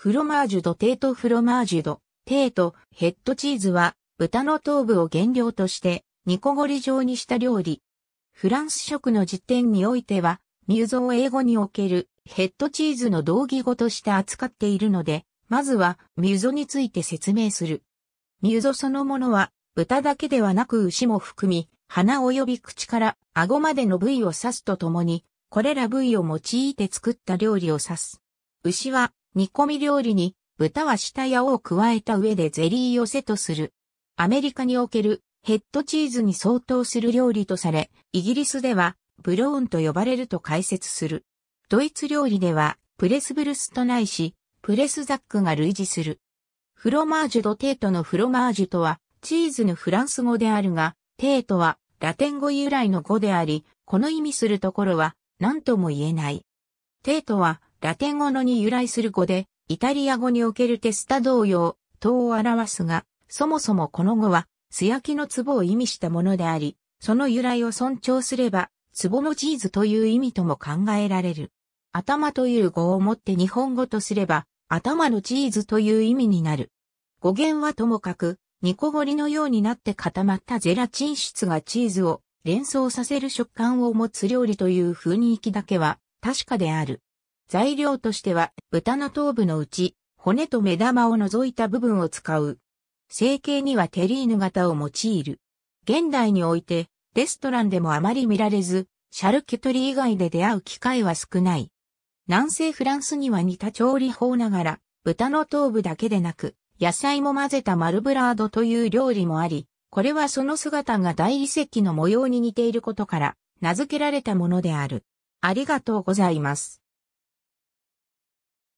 フロマージュドテートフロマージュド、テート、ヘッドチーズは、豚の頭部を原料として、煮こごり状にした料理。フランス食の実典においては、ミューゾを英語におけるヘッドチーズの同義語として扱っているので、まずはミューゾについて説明する。ミューゾそのものは、豚だけではなく牛も含み、鼻及び口から顎までの部位を指すとともに、これら部位を用いて作った料理を指す。牛は煮込み料理に豚は下やを加えた上でゼリー寄せとする。アメリカにおけるヘッドチーズに相当する料理とされ、イギリスではブローンと呼ばれると解説する。ドイツ料理ではプレスブルスとないし、プレスザックが類似する。フロマージュドテートのフロマージュとは、チーズのフランス語であるが、テートはラテン語由来の語であり、この意味するところは何とも言えない。テートはラテン語のに由来する語で、イタリア語におけるテスタ同様、等を表すが、そもそもこの語は、素焼きの壺を意味したものであり、その由来を尊重すれば、壺のチーズという意味とも考えられる。頭という語をもって日本語とすれば、頭のチーズという意味になる。語源はともかく、煮こゴりのようになって固まったゼラチン質がチーズを連想させる食感を持つ料理という雰囲気だけは確かである。材料としては、豚の頭部のうち、骨と目玉を除いた部分を使う。成形にはテリーヌ型を用いる。現代において、レストランでもあまり見られず、シャルキュトリ以外で出会う機会は少ない。南西フランスには似た調理法ながら、豚の頭部だけでなく、野菜も混ぜたマルブラードという料理もあり、これはその姿が大理石の模様に似ていることから、名付けられたものである。ありがとうございます。